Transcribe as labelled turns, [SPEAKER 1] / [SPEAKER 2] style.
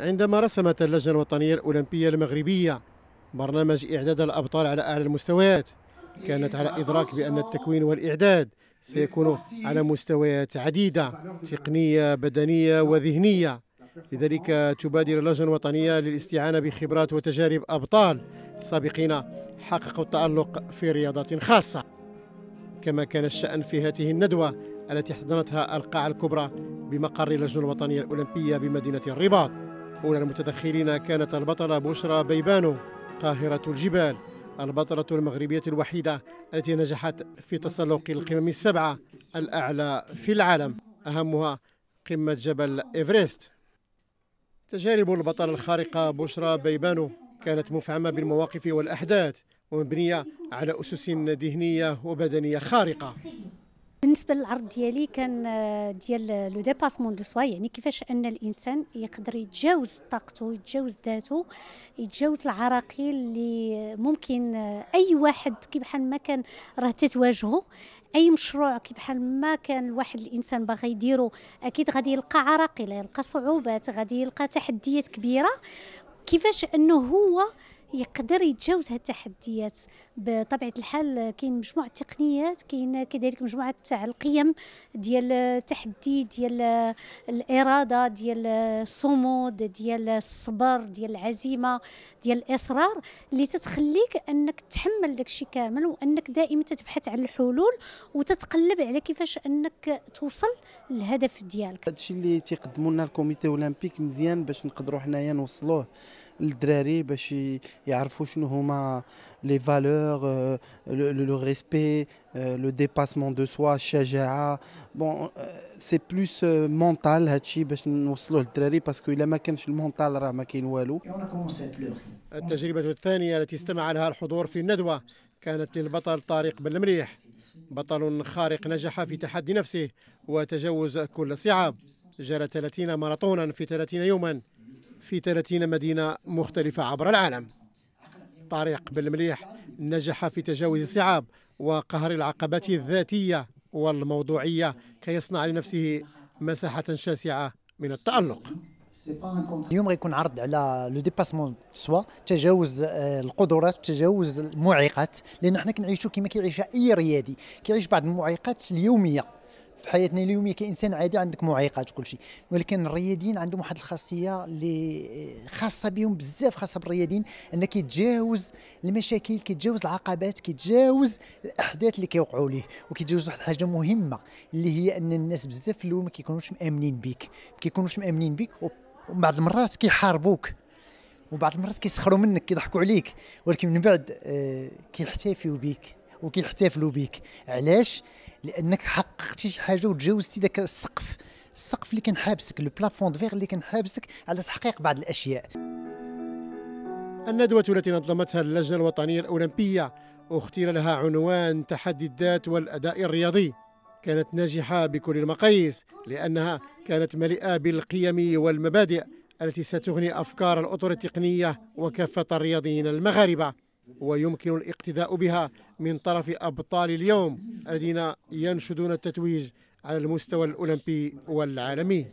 [SPEAKER 1] عندما رسمت اللجنة الوطنية الأولمبية المغربية برنامج إعداد الأبطال على أعلى المستويات كانت على إدراك بأن التكوين والإعداد سيكون على مستويات عديدة تقنية بدنية وذهنية لذلك تبادر اللجنة الوطنية للاستعانة بخبرات وتجارب أبطال سابقين حققوا التألق في رياضات خاصة كما كان الشأن في هذه الندوة التي احتضنتها القاعة الكبرى بمقر اللجنة الوطنية الأولمبية بمدينة الرباط أولى المتدخلين كانت البطلة بشرى بيبانو قاهرة الجبال البطلة المغربية الوحيدة التي نجحت في تسلق القمم السبعة الأعلى في العالم أهمها قمة جبل إيفريست تجارب البطلة الخارقة بشرى بيبانو كانت مفعمة بالمواقف والأحداث ومبنية على أسس ذهنية وبدنية خارقة
[SPEAKER 2] بالنسبه للعرض ديالي كان آه، ديال لو ديباسمون دو سوا يعني كيفاش ان الانسان يقدر يتجاوز طاقته يتجاوز ذاته يتجاوز العراقيل اللي ممكن آه، اي واحد كي بحال ما كان راه تتواجهه اي مشروع كي بحال ما كان الواحد الانسان باغي يديرو اكيد غادي يلقى عراقيل يلقى صعوبات غادي يلقى تحديات كبيره كيفاش انه هو يقدر يتجاوز هاد التحديات بطبيعه الحال كاين مجموعه التقنيات كاين كذلك مجموعه تاع القيم ديال التحدي ديال الاراده ديال الصمود ديال الصبر ديال العزيمه ديال الاصرار اللي تتخليك انك تحمل داكشي كامل وانك دائما تتبحث عن الحلول وتتقلب على كيفاش انك توصل للهدف ديالك هادشي اللي تيقدموا لنا الكوميتي اولمبيك
[SPEAKER 3] مزيان باش نقدروا حنايا نوصلوه للدراري باش يعرفوا شنو هما لي فالور آه، لو ريسبي آه، لو ديباسمون دو سوا الشجاعه بون سي بلوس مونتال هادشي باش نوصلوه للدراري باسكو الا ما كانش المونتال راه ما كاين والو
[SPEAKER 1] التجربه الثانيه التي استمع لها الحضور في الندوه كانت للبطل طارق بن المليح بطل خارق نجح في تحدي نفسه وتجاوز كل الصعاب جرى 30 ماراثونا في 30 يوما في 30 مدينة مختلفة عبر العالم طارق بالمليح نجح في تجاوز الصعاب وقهر العقبات الذاتية والموضوعية كي يصنع لنفسه مساحة شاسعة من التألق
[SPEAKER 3] اليوم غيكون عرض على لو ديباسمون سوا تجاوز آه، القدرات تجاوز المعيقات لان حنا كنعيشوا كما كيعيشها اي ريادي كيعيش بعض المعيقات اليوميه في حياتنا اليوميه كانسان عادي عندك معيقات وكل شيء ولكن الرياضيين عندهم واحد الخاصيه اللي خاصه بهم بزاف خاصه بالرياضيين ان كيتجاوز المشاكل كيتجاوز العقبات كيتجاوز الاحداث اللي كيوقعوا ليه وكيتجاوز واحد الحاجه مهمه اللي هي ان الناس بزاف في الاول ما كيكونوش مامنين بك ما كيكونوش مامنين بك وبعض المرات كيحاربوك وبعض المرات كيسخروا منك كيضحكوا عليك ولكن من بعد آه كيحتفيوا بك وكيحتفلوا بك علاش لانك حققتي شي حاجه وتجاوزتي ذاك السقف السقف اللي كان حابسك لو بلافون فيغ اللي كان حابسك
[SPEAKER 1] على تحقيق بعض الاشياء الندوة التي نظمتها اللجنة الوطنية الأولمبية اختير لها عنوان تحدي الذات والأداء الرياضي كانت ناجحة بكل المقاييس لأنها كانت مليئة بالقيم والمبادئ التي ستغني أفكار الأطر التقنية وكافة الرياضيين المغاربة ويمكن الاقتداء بها من طرف أبطال اليوم الذين ينشدون التتويج على المستوى الأولمبي والعالمي